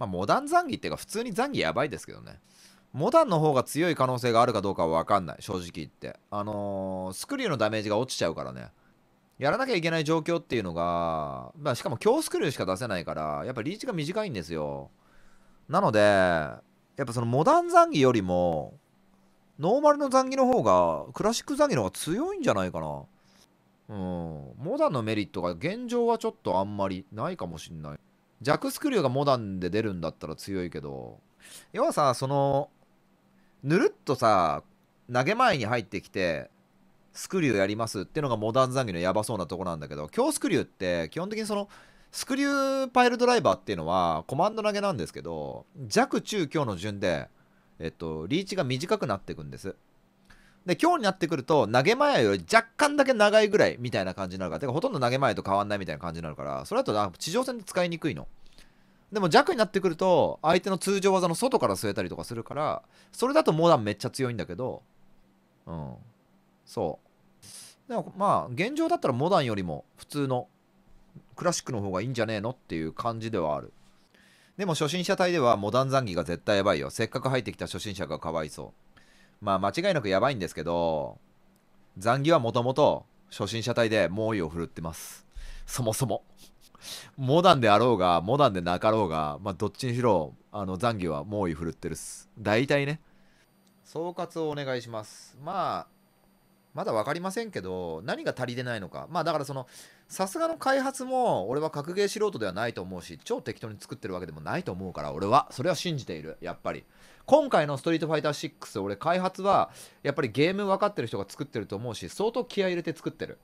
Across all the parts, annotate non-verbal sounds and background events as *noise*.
まあ、モダンザンギっていうか、普通にザンギやばいですけどね。モダンの方が強い可能性があるかどうかはわかんない、正直言って。あのー、スクリューのダメージが落ちちゃうからね。やらなきゃいけない状況っていうのが、まあ、しかも強スクリューしか出せないから、やっぱリーチが短いんですよ。なので、やっぱそのモダンザンギよりも、ノーマルのザンギの方が、クラシックザンギの方が強いんじゃないかな。うん。モダンのメリットが現状はちょっとあんまりないかもしんない。ジャック・スクリューがモダンで出るんだったら強いけど、要はさ、その、ぬるっとさ、投げ前に入ってきて、スクリューやりますってのがモダンザンギのやばそうなとこなんだけど、今日スクリューって基本的にその、スクリューパイルドライバーっていうのはコマンド投げなんですけど、弱中強の順で、えっと、リーチが短くなっていくんです。で、今日になってくると、投げ前より若干だけ長いぐらいみたいな感じになるから、てかほとんど投げ前と変わんないみたいな感じになるから、それだと地上戦で使いにくいの。でも弱になってくると、相手の通常技の外から据えたりとかするから、それだとモダンめっちゃ強いんだけど、うん。そう。でもまあ、現状だったらモダンよりも普通のクラシックの方がいいんじゃねえのっていう感じではある。でも初心者隊ではモダン残儀が絶対やばいよ。せっかく入ってきた初心者がかわいそう。まあ間違いなくやばいんですけど、残疑はもともと初心者隊で猛威を振るってます。そもそも。モダンであろうが、モダンでなかろうが、まあどっちにしろ、あの残疑は猛威振るってるっす。大体ね。総括をお願いします。まあ、まだ分かりませんけど、何が足りてないのか。まあだからその、さすがの開発も、俺は格ゲー素人ではないと思うし、超適当に作ってるわけでもないと思うから、俺は、それは信じている、やっぱり。今回のストリートファイター6、俺開発は、やっぱりゲーム分かってる人が作ってると思うし、相当気合入れて作ってる。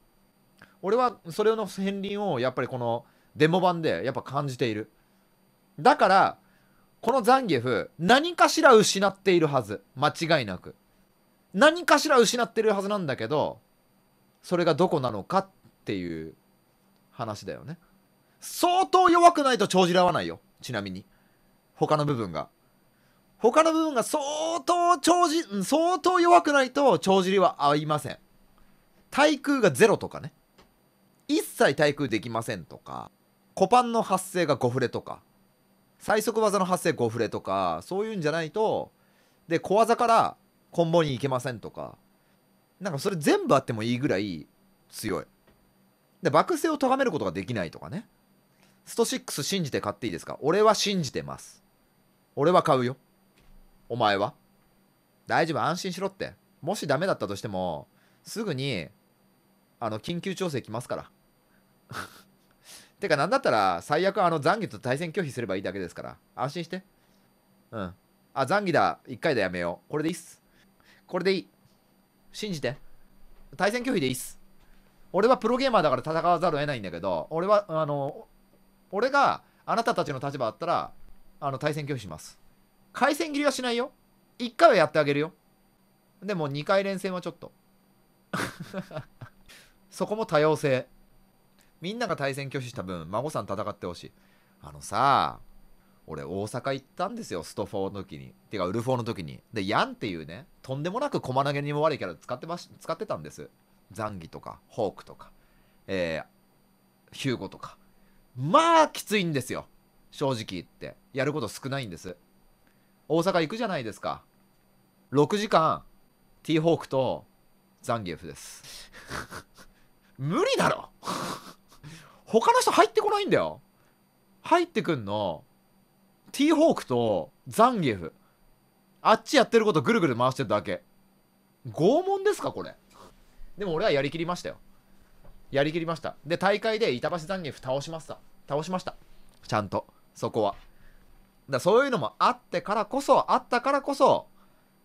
俺は、それの片鱗を、やっぱりこの、デモ版で、やっぱ感じている。だから、このザンギエフ、何かしら失っているはず。間違いなく。何かしら失ってるはずなんだけどそれがどこなのかっていう話だよね相当弱くないと帳尻合わないよちなみに他の部分が他の部分が相当帳尻相当弱くないと帳尻は合いません対空が0とかね一切対空できませんとかコパンの発生が5フレとか最速技の発生5フレとかそういうんじゃないとで小技からコンボに行けませんとか、なんかそれ全部あってもいいぐらい強い。で、爆星を咎めることができないとかね。スト6信じて買っていいですか俺は信じてます。俺は買うよ。お前は大丈夫、安心しろって。もしダメだったとしても、すぐに、あの、緊急調整来ますから。*laughs* てか、なんだったら、最悪、あの、残儀と対戦拒否すればいいだけですから。安心して。うん。あ、残儀だ。1回でやめよう。これでいいっす。これでいい。信じて。対戦拒否でいいっす。俺はプロゲーマーだから戦わざるを得ないんだけど、俺は、あの、俺があなたたちの立場だったら、あの、対戦拒否します。回線切りはしないよ。1回はやってあげるよ。でも2回連戦はちょっと。*laughs* そこも多様性。みんなが対戦拒否した分、孫さん戦ってほしい。あのさ、俺大阪行ったんですよスト4の時にてかウルフォーの時にでヤンっていうねとんでもなく駒投げにも悪いキャラ使ってまし使ってたんですザンギとかホークとかえー、ヒューゴとかまあきついんですよ正直言ってやること少ないんです大阪行くじゃないですか6時間ティーホークとザンギエフです *laughs* 無理だろ *laughs* 他の人入ってこないんだよ入ってくんのティーホークとザンギエフ。あっちやってることぐるぐる回してるだけ。拷問ですかこれ。でも俺はやりきりましたよ。やりきりました。で、大会で板橋ザンギエフ倒しました。倒しました。ちゃんと。そこは。だそういうのもあってからこそ、あったからこそ、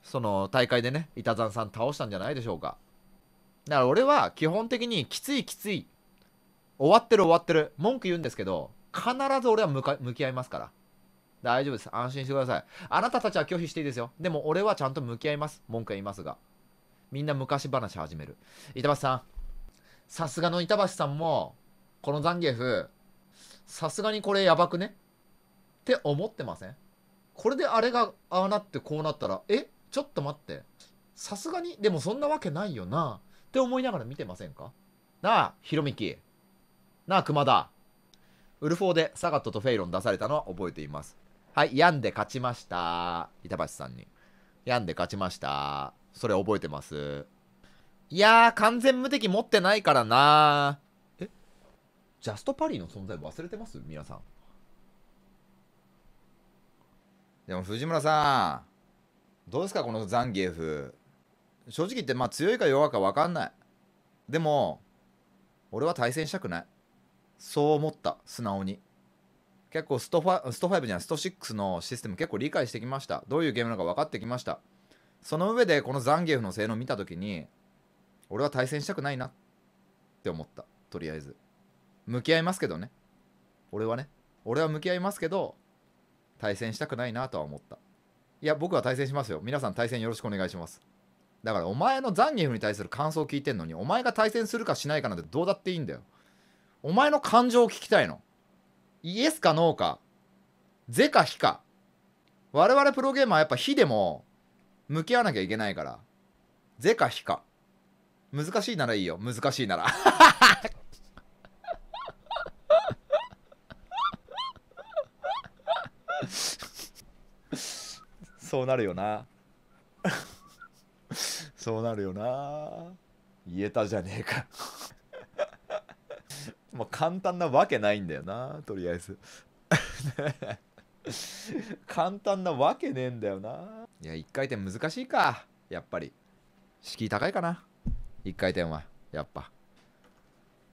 その大会でね、板山さん倒したんじゃないでしょうか。だから俺は基本的にきついきつい、終わってる終わってる、文句言うんですけど、必ず俺は向き合いますから。大丈夫です。安心してください。あなたたちは拒否していいですよ。でも俺はちゃんと向き合います。文句は言いますが。みんな昔話始める。板橋さん。さすがの板橋さんも、このザンギエフ、さすがにこれやばくねって思ってませんこれであれがああなってこうなったら、えちょっと待って。さすがに、でもそんなわけないよな。って思いながら見てませんかなあ、ひろみき。なあ、熊田。ウルフォーでサガットとフェイロン出されたのは覚えています。はい、病んで勝ちました。板橋さんに。病んで勝ちました。それ覚えてます。いやー、完全無敵持ってないからなえジャストパリの存在忘れてます皆さん。でも藤村さん、どうですかこのザンギエフ。正直言ってまあ強いか弱いか分かんない。でも、俺は対戦したくない。そう思った、素直に。結構スト5、スト5じゃない、スト6のシステム結構理解してきました。どういうゲームなのか分かってきました。その上でこのザンギエフの性能見た時に、俺は対戦したくないなって思った。とりあえず。向き合いますけどね。俺はね。俺は向き合いますけど、対戦したくないなとは思った。いや、僕は対戦しますよ。皆さん対戦よろしくお願いします。だからお前のザンギエフに対する感想を聞いてんのに、お前が対戦するかしないかなんてどうだっていいんだよ。お前の感情を聞きたいの。イエスかノーか、ゼか非か。我々プロゲーマーはやっぱ非でも向き合わなきゃいけないから、ゼか非か。難しいならいいよ、難しいなら。*laughs* そうなるよな。*laughs* そうなるよな。言えたじゃねえかまあ、簡単なわけないんだよなとりあえず *laughs* 簡単なわけねえんだよないや1回転難しいかやっぱり敷居高いかな1回転はやっぱ。